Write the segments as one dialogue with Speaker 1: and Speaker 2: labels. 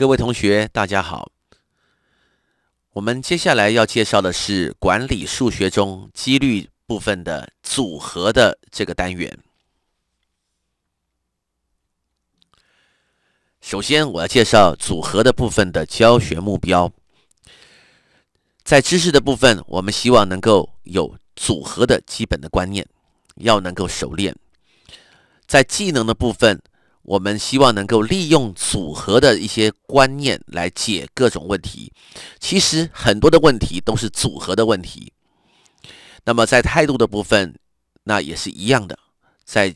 Speaker 1: 各位同学，大家好。我们接下来要介绍的是管理数学中几率部分的组合的这个单元。首先，我要介绍组合的部分的教学目标。在知识的部分，我们希望能够有组合的基本的观念，要能够熟练。在技能的部分。我们希望能够利用组合的一些观念来解各种问题。其实很多的问题都是组合的问题。那么在态度的部分，那也是一样的。在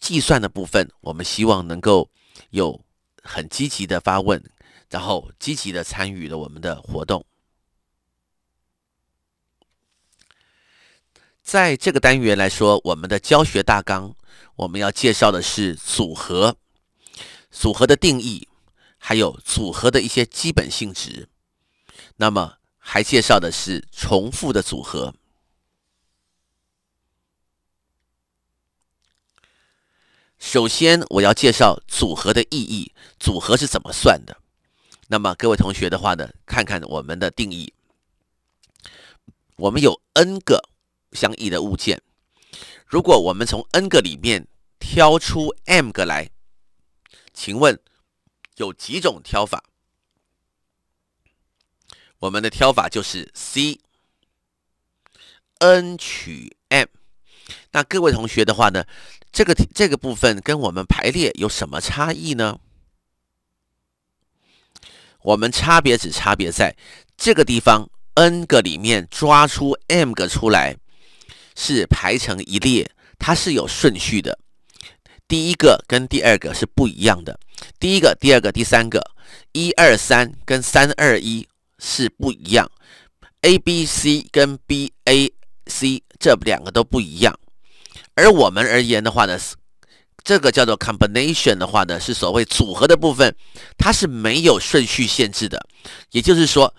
Speaker 1: 计算的部分，我们希望能够有很积极的发问，然后积极的参与了我们的活动。在这个单元来说，我们的教学大纲我们要介绍的是组合。组合的定义，还有组合的一些基本性质。那么还介绍的是重复的组合。首先，我要介绍组合的意义，组合是怎么算的。那么各位同学的话呢，看看我们的定义。我们有 n 个相异的物件，如果我们从 n 个里面挑出 m 个来。请问有几种挑法？我们的挑法就是 C n 取 m。那各位同学的话呢，这个这个部分跟我们排列有什么差异呢？我们差别只差别在这个地方，n 个里面抓出 m 个出来是排成一列，它是有顺序的。第一个跟第二个是不一样的，第一个、第二个、第三个，一二三跟三二一是不一样，A B C 跟 B A C 这两个都不一样。而我们而言的话呢，这个叫做 combination 的话呢，是所谓组合的部分，它是没有顺序限制的，也就是说，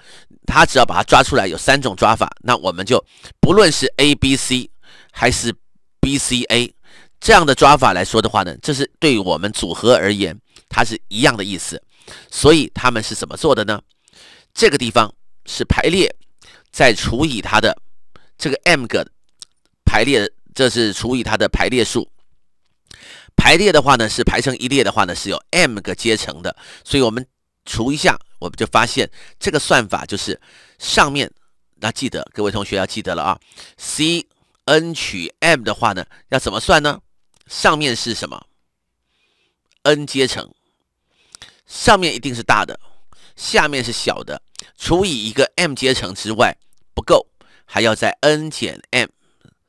Speaker 1: 它只要把它抓出来，有三种抓法，那我们就不论是 A B C 还是 B C A。这样的抓法来说的话呢，这是对我们组合而言，它是一样的意思。所以他们是怎么做的呢？这个地方是排列，再除以它的这个 m 个排列，这是除以它的排列数。排列的话呢，是排成一列的话呢，是有 m 个阶层的。所以，我们除一下，我们就发现这个算法就是上面。那记得，各位同学要记得了啊。C n 取 m 的话呢，要怎么算呢？上面是什么？n 阶层，上面一定是大的，下面是小的，除以一个 m 阶层之外不够，还要在 n 减 m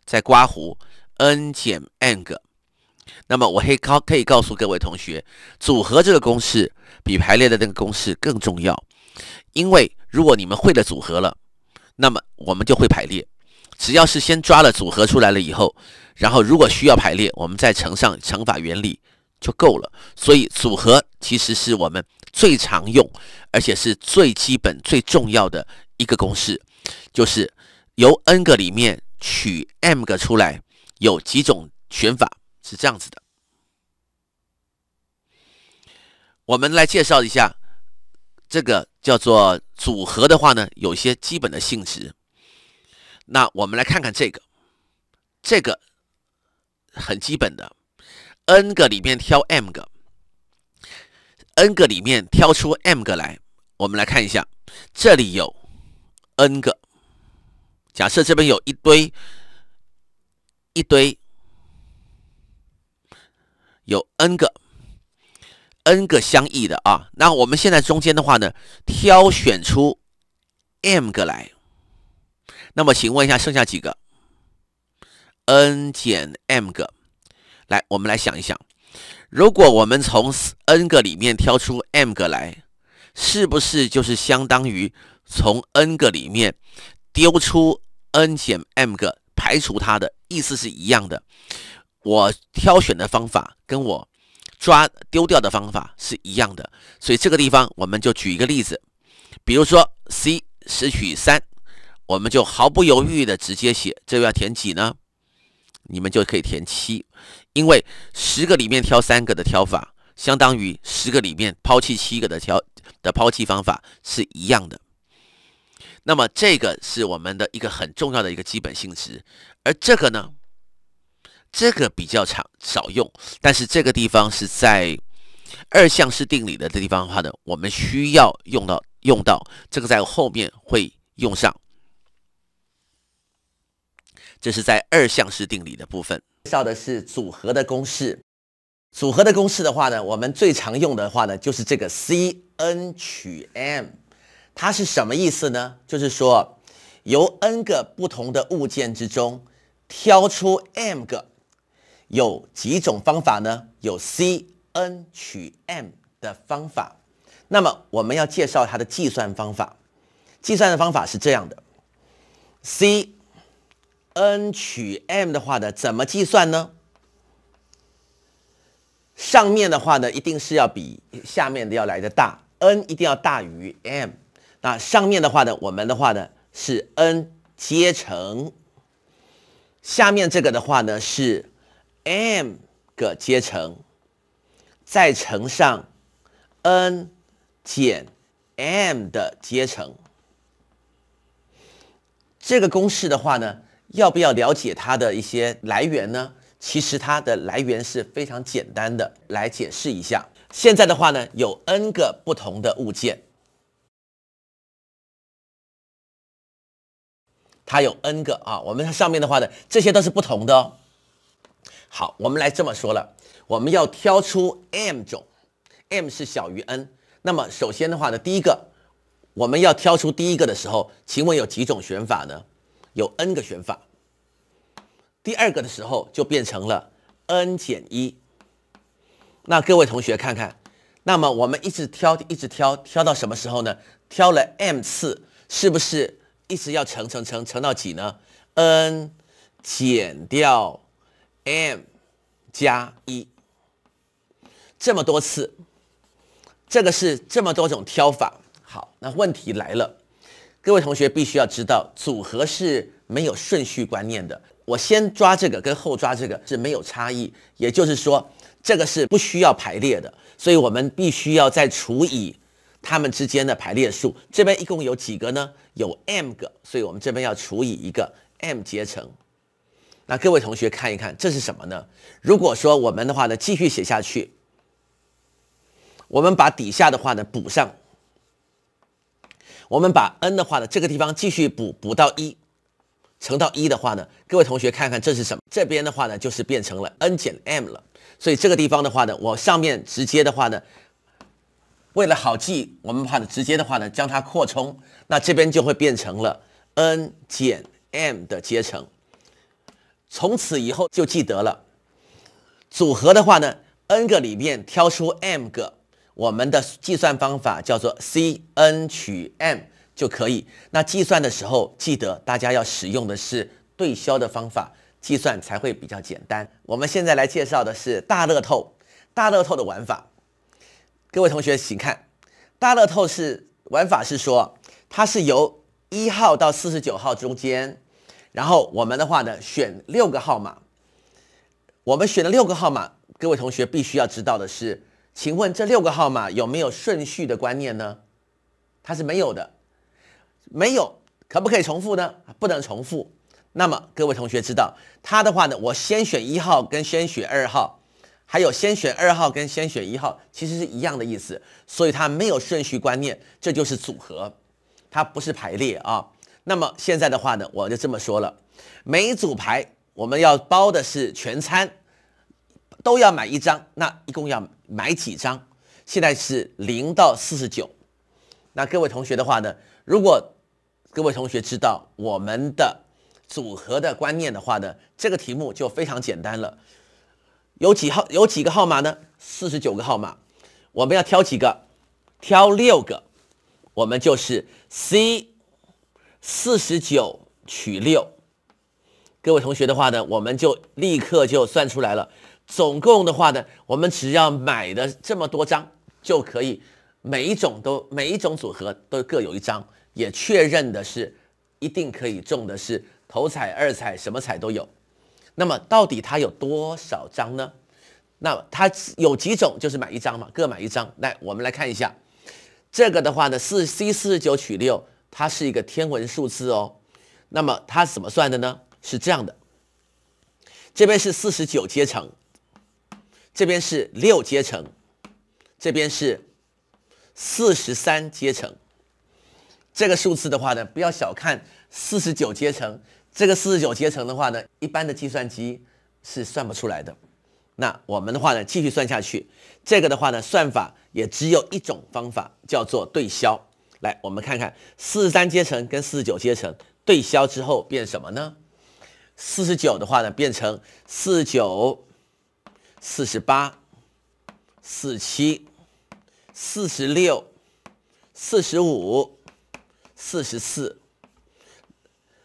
Speaker 1: 再刮胡 n 减 n 个。那么我可以告可以告诉各位同学，组合这个公式比排列的那个公式更重要，因为如果你们会了组合了，那么我们就会排列。只要是先抓了组合出来了以后。然后，如果需要排列，我们再乘上乘法原理就够了。所以，组合其实是我们最常用，而且是最基本、最重要的一个公式，就是由 n 个里面取 m 个出来有几种选法，是这样子的。我们来介绍一下这个叫做组合的话呢，有些基本的性质。那我们来看看这个，这个。很基本的，n 个里面挑 m 个，n 个里面挑出 m 个来。我们来看一下，这里有 n 个，假设这边有一堆一堆有 n 个，n 个相异的啊。那我们现在中间的话呢，挑选出 m 个来，那么请问一下，剩下几个？n 减 m 个。来，我们来想一想，如果我们从 n 个里面挑出 m 个来，是不是就是相当于从 n 个里面丢出 n 减 m 个，排除它的意思是一样的？我挑选的方法跟我抓丢掉的方法是一样的，所以这个地方我们就举一个例子，比如说 C 拾取三，我们就毫不犹豫的直接写，这要填几呢？你们就可以填七，因为十个里面挑三个的挑法，相当于十个里面抛弃七个的挑的抛弃方法是一样的。那么这个是我们的一个很重要的一个基本性质，而这个呢，这个比较常少用，但是这个地方是在二项式定理的这地方的话呢，我们需要用到用到这个在后面会用上。这是在二项式定理的部分，介绍的是组合的公式。组合的公式的话呢，我们最常用的话呢就是这个 Cn 取 m，它是什么意思呢？就是说由 n 个不同的物件之中挑出 m 个，有几种方法呢？有 Cn 取 m 的方法。那么我们要介绍它的计算方法，计算的方法是这样的，C。n 取 m 的话呢，怎么计算呢？上面的话呢，一定是要比下面的要来的大，n 一定要大于 m。那上面的话呢，我们的话呢是 n 阶乘，下面这个的话呢是 m 个阶乘，再乘上 n 减 m 的阶乘。这个公式的话呢。要不要了解它的一些来源呢？其实它的来源是非常简单的，来解释一下。现在的话呢，有 n 个不同的物件，它有 n 个啊。我们上面的话呢，这些都是不同的哦。好，我们来这么说了，我们要挑出 m 种，m 是小于 n。那么首先的话呢，第一个我们要挑出第一个的时候，请问有几种选法呢？有 n 个选法。第二个的时候就变成了 n 减一。那各位同学看看，那么我们一直挑，一直挑，挑到什么时候呢？挑了 m 次，是不是一直要乘乘乘乘到几呢？n 减掉 m 加一，这么多次，这个是这么多种挑法。好，那问题来了，各位同学必须要知道，组合是没有顺序观念的。我先抓这个，跟后抓这个是没有差异，也就是说，这个是不需要排列的，所以我们必须要再除以它们之间的排列数。这边一共有几个呢？有 m 个，所以我们这边要除以一个 m 阶乘。那各位同学看一看，这是什么呢？如果说我们的话呢，继续写下去，我们把底下的话呢补上，我们把 n 的话呢，这个地方继续补补到一。乘到一的话呢，各位同学看看这是什么？这边的话呢就是变成了 n 减 m 了，所以这个地方的话呢，我上面直接的话呢，为了好记，我们怕的直接的话呢将它扩充，那这边就会变成了 n 减 m 的阶乘。从此以后就记得了，组合的话呢，n 个里面挑出 m 个，我们的计算方法叫做 Cn 取 m。就可以。那计算的时候，记得大家要使用的是对消的方法，计算才会比较简单。我们现在来介绍的是大乐透，大乐透的玩法。各位同学，请看，大乐透是玩法是说，它是由一号到四十九号中间，然后我们的话呢，选六个号码。我们选了六个号码，各位同学必须要知道的是，请问这六个号码有没有顺序的观念呢？它是没有的。没有，可不可以重复呢？不能重复。那么各位同学知道，他的话呢，我先选一号跟先选二号，还有先选二号跟先选一号，其实是一样的意思。所以他没有顺序观念，这就是组合，它不是排列啊。那么现在的话呢，我就这么说了，每组牌我们要包的是全餐，都要买一张，那一共要买几张？现在是零到四十九。那各位同学的话呢，如果各位同学知道我们的组合的观念的话呢，这个题目就非常简单了。有几号有几个号码呢？四十九个号码，我们要挑几个？挑六个，我们就是 C 四十九取六。各位同学的话呢，我们就立刻就算出来了。总共的话呢，我们只要买的这么多张就可以，每一种都每一种组合都各有一张。也确认的是，一定可以中的是头彩、二彩，什么彩都有。那么到底它有多少张呢？那它有几种？就是买一张嘛，各买一张。来，我们来看一下这个的话呢，四 C 四十九取六，它是一个天文数字哦。那么它怎么算的呢？是这样的，这边是四十九阶乘，这边是六阶乘，这边是四十三阶乘。这个数字的话呢，不要小看四十九阶层。这个四十九阶层的话呢，一般的计算机是算不出来的。那我们的话呢，继续算下去。这个的话呢，算法也只有一种方法，叫做对消。来，我们看看四十三阶层跟四十九阶层对消之后变什么呢？四十九的话呢，变成四九、四十八、四七、四十六、四十五。四十四，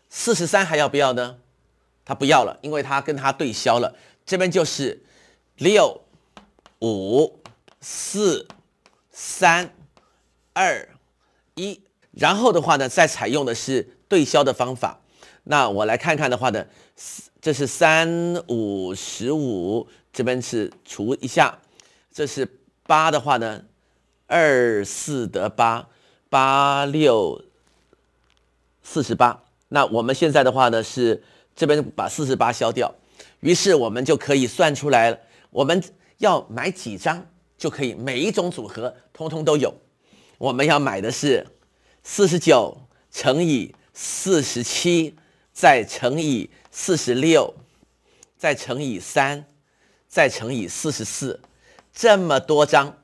Speaker 1: 四十三还要不要呢？他不要了，因为他跟他对消了。这边就是六、五、四、三、二、一。然后的话呢，再采用的是对消的方法。那我来看看的话呢，这是三五十五，这边是除一下，这是八的话呢，二四得八，八六。四十八，那我们现在的话呢是这边把四十八消掉，于是我们就可以算出来，我们要买几张就可以每一种组合通通都有。我们要买的是四十九乘以四十七，再乘以四十六，再乘以三，再乘以四十四，这么多张，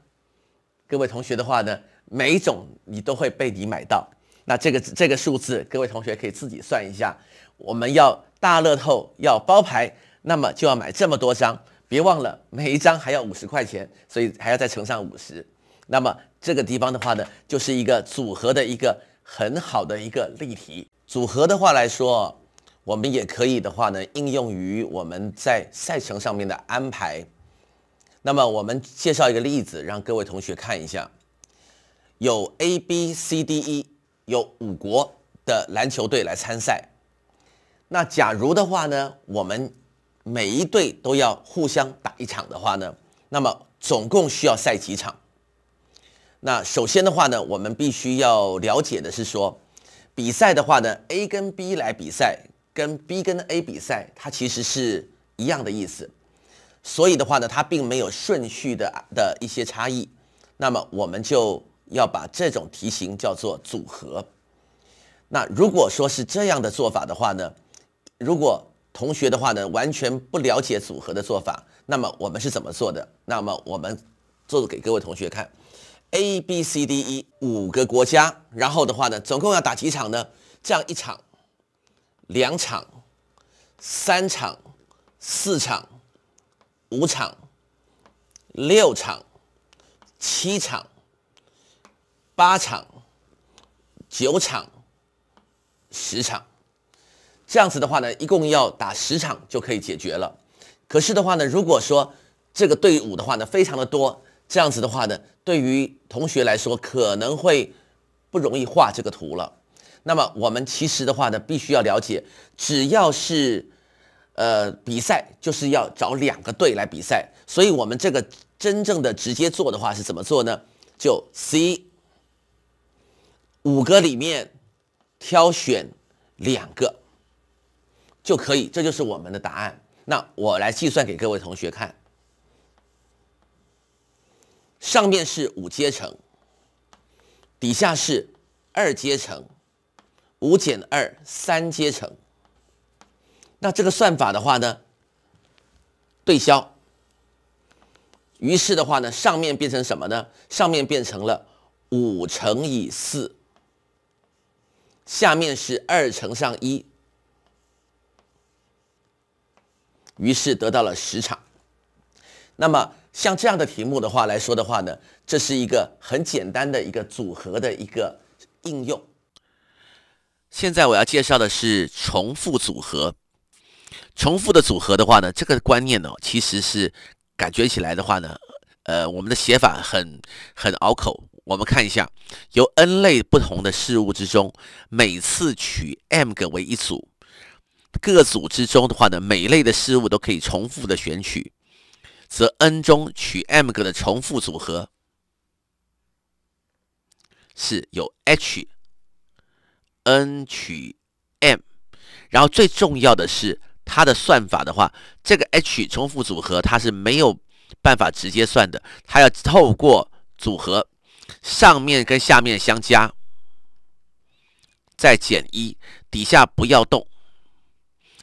Speaker 1: 各位同学的话呢，每一种你都会被你买到。那这个这个数字，各位同学可以自己算一下。我们要大乐透要包牌，那么就要买这么多张，别忘了每一张还要五十块钱，所以还要再乘上五十。那么这个地方的话呢，就是一个组合的一个很好的一个例题。组合的话来说，我们也可以的话呢，应用于我们在赛程上面的安排。那么我们介绍一个例子，让各位同学看一下，有 A B C D E。有五国的篮球队来参赛，那假如的话呢，我们每一队都要互相打一场的话呢，那么总共需要赛几场？那首先的话呢，我们必须要了解的是说，比赛的话呢，A 跟 B 来比赛，跟 B 跟 A 比赛，它其实是一样的意思，所以的话呢，它并没有顺序的的一些差异。那么我们就。要把这种题型叫做组合。那如果说是这样的做法的话呢？如果同学的话呢，完全不了解组合的做法，那么我们是怎么做的？那么我们做给各位同学看。A、B、C、D、E 五个国家，然后的话呢，总共要打几场呢？这样一场、两场、三场、四场、五场、六场、七场。八场、九场、十场，这样子的话呢，一共要打十场就可以解决了。可是的话呢，如果说这个队伍的话呢，非常的多，这样子的话呢，对于同学来说可能会不容易画这个图了。那么我们其实的话呢，必须要了解，只要是呃比赛，就是要找两个队来比赛。所以我们这个真正的直接做的话是怎么做呢？就 C。五个里面挑选两个就可以，这就是我们的答案。那我来计算给各位同学看。上面是五阶层，底下是二阶层，五减二三阶层。那这个算法的话呢，对消。于是的话呢，上面变成什么呢？上面变成了五乘以四。下面是二乘上一，于是得到了十场。那么像这样的题目的话来说的话呢，这是一个很简单的一个组合的一个应用。现在我要介绍的是重复组合，重复的组合的话呢，这个观念呢，其实是感觉起来的话呢，呃，我们的写法很很拗口。我们看一下，由 n 类不同的事物之中，每次取 m 个为一组，各组之中的话呢，每类的事物都可以重复的选取，则 n 中取 m 个的重复组合是有 h n 取 m，然后最重要的是它的算法的话，这个 h 重复组合它是没有办法直接算的，它要透过组合。上面跟下面相加，再减一，底下不要动。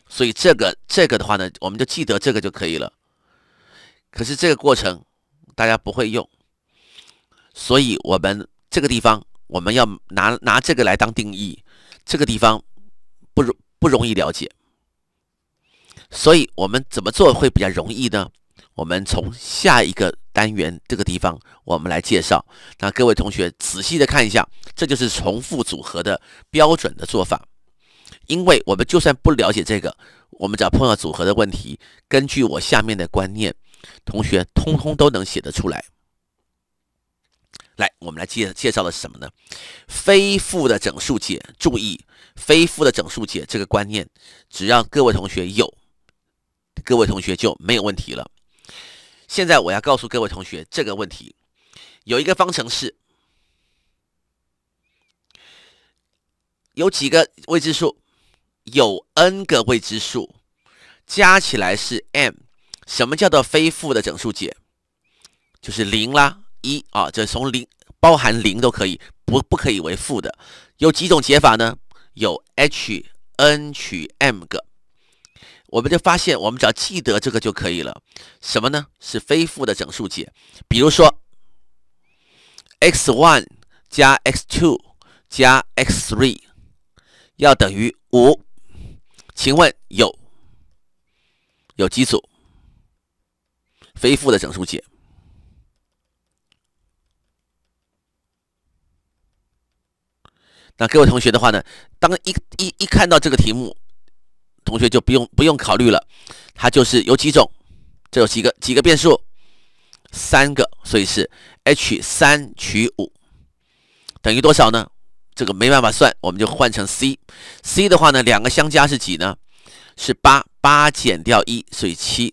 Speaker 1: 所以这个这个的话呢，我们就记得这个就可以了。可是这个过程大家不会用，所以我们这个地方我们要拿拿这个来当定义，这个地方不不不容易了解。所以我们怎么做会比较容易呢？我们从下一个单元这个地方，我们来介绍。那各位同学仔细的看一下，这就是重复组合的标准的做法。因为我们就算不了解这个，我们只要碰到组合的问题，根据我下面的观念，同学通通都能写得出来。来，我们来介介绍的是什么呢？非负的整数解。注意，非负的整数解这个观念，只要各位同学有，各位同学就没有问题了。现在我要告诉各位同学这个问题，有一个方程式，有几个未知数，有 n 个未知数，加起来是 m。什么叫做非负的整数解？就是零啦，一啊，这从零包含零都可以，不不可以为负的。有几种解法呢？有 h n 取 m 个。我们就发现，我们只要记得这个就可以了。什么呢？是非负的整数解。比如说，x one 加 x two 加 x three 要等于五，请问有有几组非负的整数解？那各位同学的话呢，当一一一看到这个题目。同学就不用不用考虑了，它就是有几种，这有几个几个变数，三个，所以是 h 三取五等于多少呢？这个没办法算，我们就换成 c c 的话呢，两个相加是几呢？是八，八减掉一，所以七，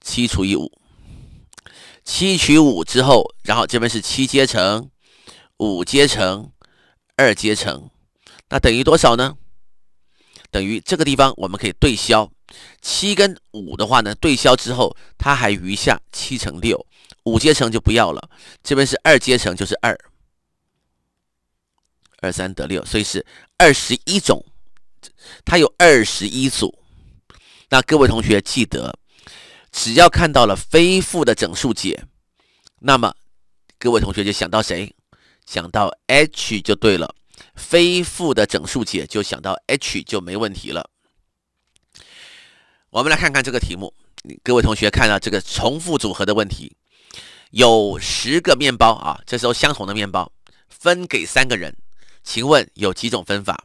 Speaker 1: 七除以五，七取五之后，然后这边是七阶乘，五阶乘，二阶乘，那等于多少呢？等于这个地方我们可以对消，七跟五的话呢，对消之后它还余下七乘六，五阶乘就不要了。这边是二阶乘，就是二二三得六，所以是二十一种，它有二十一组。那各位同学记得，只要看到了非负的整数解，那么各位同学就想到谁？想到 h 就对了。非负的整数解就想到 h 就没问题了。我们来看看这个题目，各位同学看到这个重复组合的问题，有十个面包啊，这时候相同的面包分给三个人，请问有几种分法？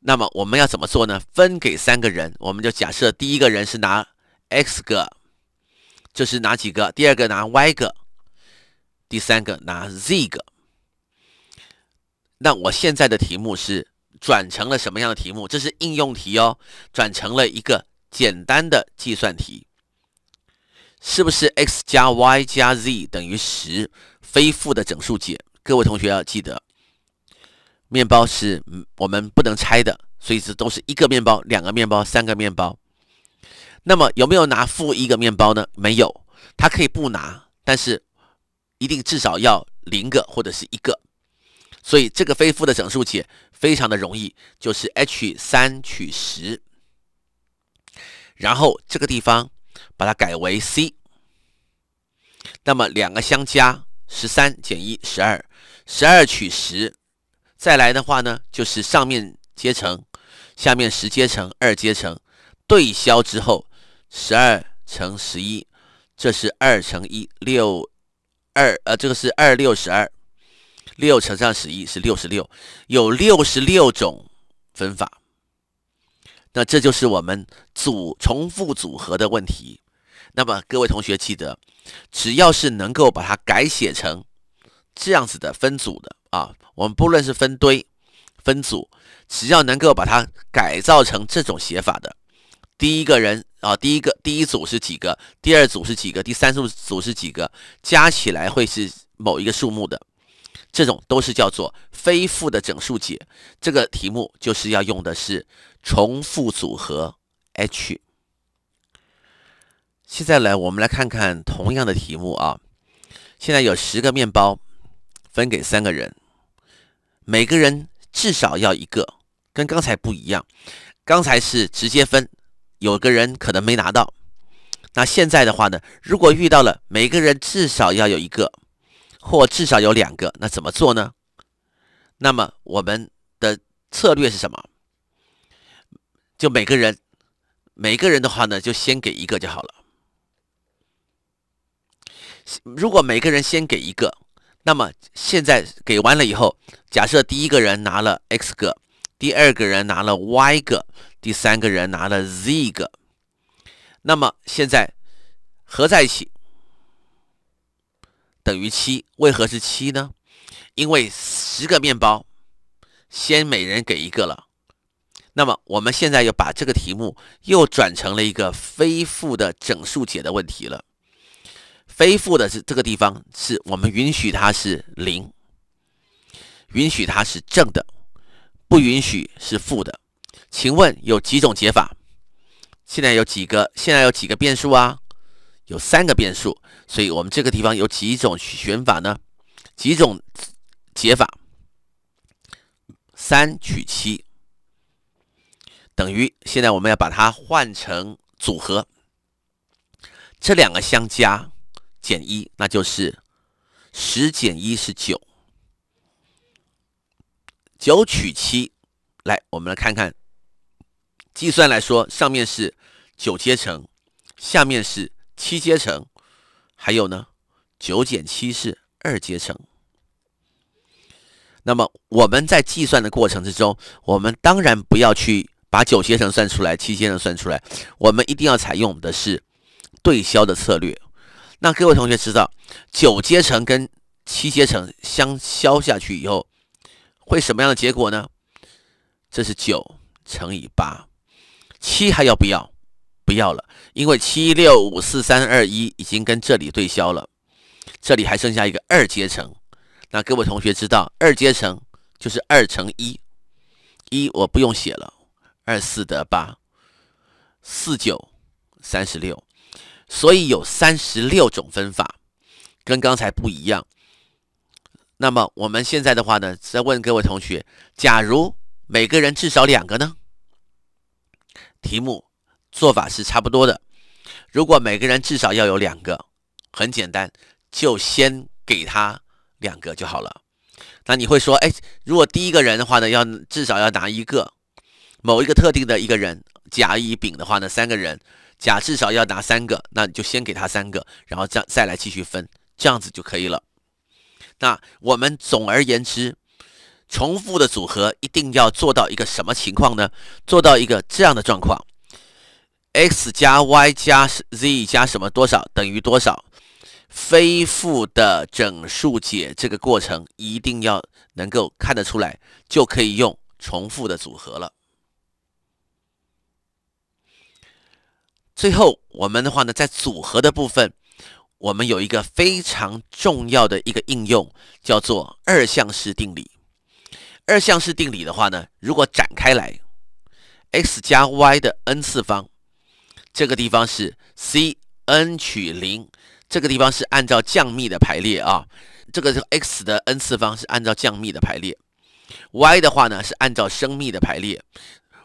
Speaker 1: 那么我们要怎么做呢？分给三个人，我们就假设第一个人是拿 x 个，这是拿几个？第二个拿 y 个，第三个拿 z 个。那我现在的题目是转成了什么样的题目？这是应用题哦，转成了一个简单的计算题，是不是？x 加 y 加 z 等于十，非负的整数解。各位同学要记得，面包是我们不能拆的，所以这都是一个面包、两个面包、三个面包。那么有没有拿负一个面包呢？没有，它可以不拿，但是一定至少要零个或者是一个。所以这个非负的整数解非常的容易，就是 h 三取十，然后这个地方把它改为 c，那么两个相加十三减一十二，十二取十，再来的话呢就是上面阶乘，下面十阶乘二阶乘，对消之后十二乘十一，这是二乘一六二呃这个是二六十二。六乘上十一是六十六，有六十六种分法。那这就是我们组重复组合的问题。那么各位同学记得，只要是能够把它改写成这样子的分组的啊，我们不论是分堆、分组，只要能够把它改造成这种写法的，第一个人啊，第一个第一组是几个，第二组是几个，第三组组是几个，加起来会是某一个数目的。这种都是叫做非负的整数解。这个题目就是要用的是重复组合 h。现在来，我们来看看同样的题目啊。现在有十个面包分给三个人，每个人至少要一个，跟刚才不一样。刚才是直接分，有个人可能没拿到。那现在的话呢，如果遇到了每个人至少要有一个。或至少有两个，那怎么做呢？那么我们的策略是什么？就每个人，每个人的话呢，就先给一个就好了。如果每个人先给一个，那么现在给完了以后，假设第一个人拿了 x 个，第二个人拿了 y 个，第三个人拿了 z 个，那么现在合在一起。等于七，为何是七呢？因为十个面包先每人给一个了，那么我们现在又把这个题目又转成了一个非负的整数解的问题了。非负的是这个地方是我们允许它是零，允许它是正的，不允许是负的。请问有几种解法？现在有几个？现在有几个变数啊？有三个变数，所以我们这个地方有几种选法呢？几种解法？三取七等于现在我们要把它换成组合，这两个相加减一，那就是十减一是九，九取七。来，我们来看看计算来说，上面是九阶乘，下面是。七阶乘，还有呢，九减七是二阶乘。那么我们在计算的过程之中，我们当然不要去把九阶层算出来，七阶层算出来，我们一定要采用的是对消的策略。那各位同学知道，九阶层跟七阶层相消下去以后，会什么样的结果呢？这是九乘以八，七还要不要？不要了，因为七六五四三二一已经跟这里对消了，这里还剩下一个二阶层。那各位同学知道，二阶层就是二乘一，一我不用写了，二四得八，四九三十六，所以有三十六种分法，跟刚才不一样。那么我们现在的话呢，再问各位同学，假如每个人至少两个呢？题目。做法是差不多的。如果每个人至少要有两个，很简单，就先给他两个就好了。那你会说，哎，如果第一个人的话呢，要至少要拿一个，某一个特定的一个人，甲、乙、丙的话呢，三个人，甲至少要拿三个，那你就先给他三个，然后再再来继续分，这样子就可以了。那我们总而言之，重复的组合一定要做到一个什么情况呢？做到一个这样的状况。x 加 y 加 z 加什么多少等于多少？非负的整数解这个过程一定要能够看得出来，就可以用重复的组合了。最后我们的话呢，在组合的部分，我们有一个非常重要的一个应用，叫做二项式定理。二项式定理的话呢，如果展开来，x 加 y 的 n 次方。这个地方是 c n 取零，这个地方是按照降幂的排列啊。这个是 x 的 n 次方是按照降幂的排列，y 的话呢是按照升幂的排列。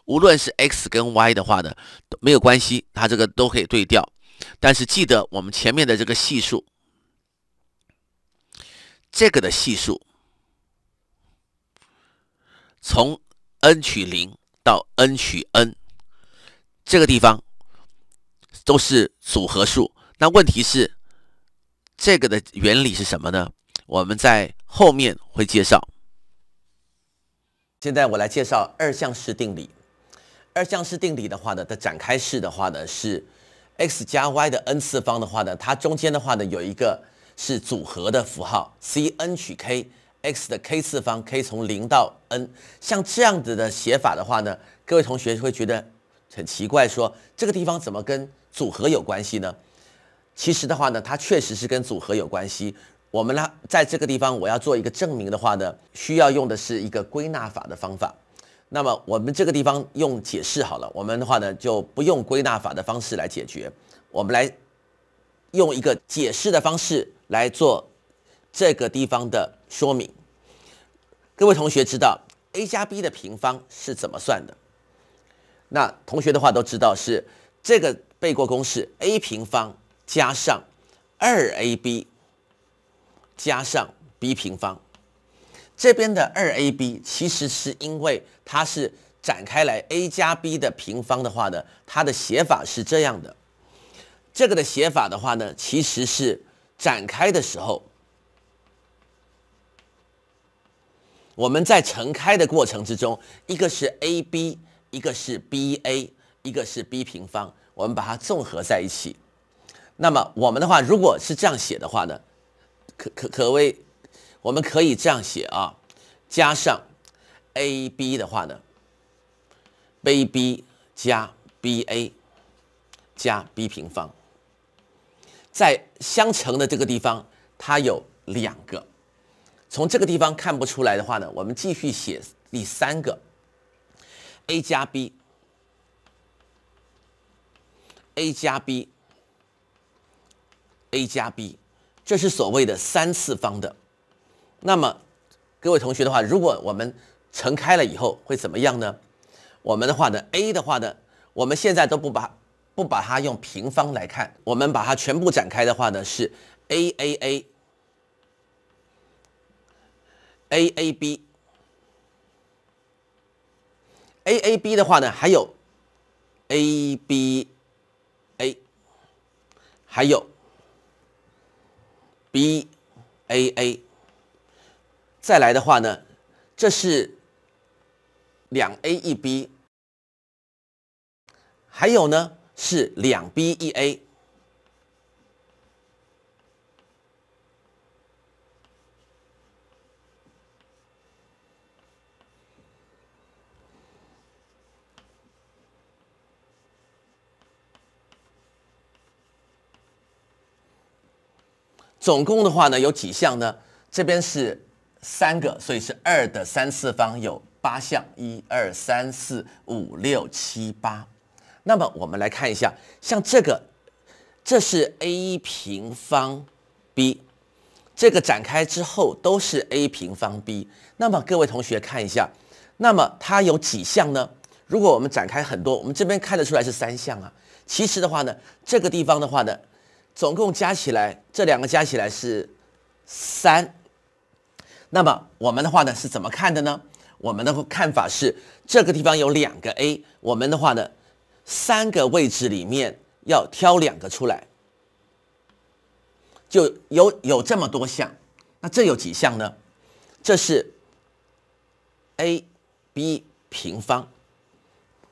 Speaker 1: 无论是 x 跟 y 的话呢，没有关系，它这个都可以对调。但是记得我们前面的这个系数，这个的系数从 n 取零到 n 取 n 这个地方。都是组合数，那问题是这个的原理是什么呢？我们在后面会介绍。现在我来介绍二项式定理。二项式定理的话呢，它展开式的话呢是 x 加 y 的 n 次方的话呢，它中间的话呢有一个是组合的符号 Cn 取 k x 的 k 次方，k 从零到 n。像这样子的写法的话呢，各位同学会觉得很奇怪，说这个地方怎么跟组合有关系呢，其实的话呢，它确实是跟组合有关系。我们呢，在这个地方我要做一个证明的话呢，需要用的是一个归纳法的方法。那么我们这个地方用解释好了，我们的话呢，就不用归纳法的方式来解决。我们来用一个解释的方式来做这个地方的说明。各位同学知道 a 加 b 的平方是怎么算的？那同学的话都知道是这个。背过公式：a 平方加上二 ab 加上 b 平方。这边的二 ab 其实是因为它是展开来 a 加 b 的平方的话呢，它的写法是这样的。这个的写法的话呢，其实是展开的时候，我们在乘开的过程之中，一个是 ab，一个是 ba，一个是 b 平方。我们把它综合在一起，那么我们的话，如果是这样写的话呢，可可可谓，我们可以这样写啊，加上 a b 的话呢，b b 加 b a 加 b 平方，在相乘的这个地方，它有两个，从这个地方看不出来的话呢，我们继续写第三个 a 加 b。a 加 b，a 加 b，这是所谓的三次方的。那么，各位同学的话，如果我们乘开了以后会怎么样呢？我们的话呢，a 的话呢，我们现在都不把不把它用平方来看，我们把它全部展开的话呢，是 aaa，aab，aab 的话呢，还有 ab。还有，B A A。再来的话呢，这是两 A 一 B。还有呢，是两 B 一 A。总共的话呢，有几项呢？这边是三个，所以是二的三次方，有八项，一二三四五六七八。那么我们来看一下，像这个，这是 a 平方 b，这个展开之后都是 a 平方 b。那么各位同学看一下，那么它有几项呢？如果我们展开很多，我们这边看得出来是三项啊。其实的话呢，这个地方的话呢。总共加起来，这两个加起来是三。那么我们的话呢是怎么看的呢？我们的看法是这个地方有两个 a，我们的话呢三个位置里面要挑两个出来，就有有这么多项。那这有几项呢？这是 a b 平方。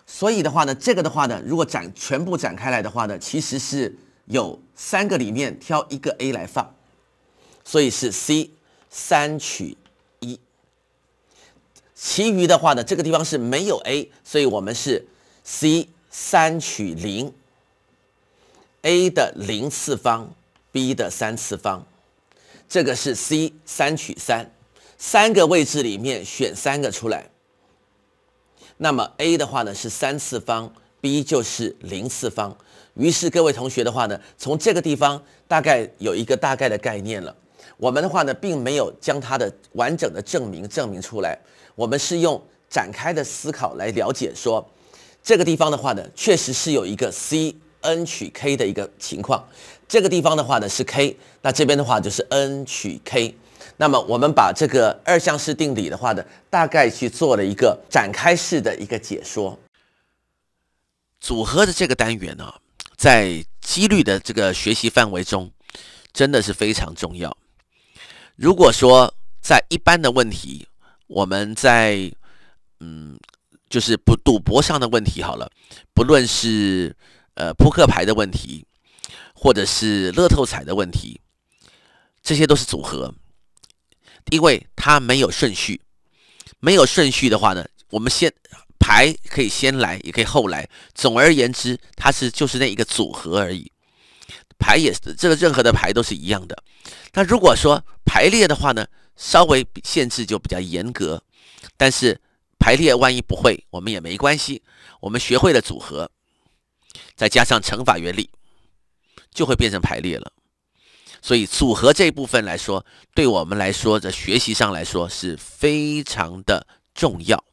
Speaker 1: 所以的话呢，这个的话呢，如果展全部展开来的话呢，其实是。有三个里面挑一个 a 来放，所以是 C 三取一。其余的话呢，这个地方是没有 a，所以我们是 C 三取零，a 的零次方，b 的三次方。这个是 C 三取三，三个位置里面选三个出来。那么 a 的话呢是三次方，b 就是零次方。于是各位同学的话呢，从这个地方大概有一个大概的概念了。我们的话呢，并没有将它的完整的证明证明出来。我们是用展开的思考来了解说，这个地方的话呢，确实是有一个 C n 取 k 的一个情况。这个地方的话呢是 k，那这边的话就是 n 取 k。那么我们把这个二项式定理的话呢，大概去做了一个展开式的一个解说。组合的这个单元呢。在几率的这个学习范围中，真的是非常重要。如果说在一般的问题，我们在嗯，就是不赌博上的问题好了，不论是呃扑克牌的问题，或者是乐透彩的问题，这些都是组合，因为它没有顺序。没有顺序的话呢，我们先。牌可以先来，也可以后来。总而言之，它是就是那一个组合而已。牌也是这个任何的牌都是一样的。那如果说排列的话呢，稍微限制就比较严格。但是排列万一不会，我们也没关系。我们学会了组合，再加上乘法原理，就会变成排列了。所以组合这一部分来说，对我们来说，在学习上来说是非常的重要。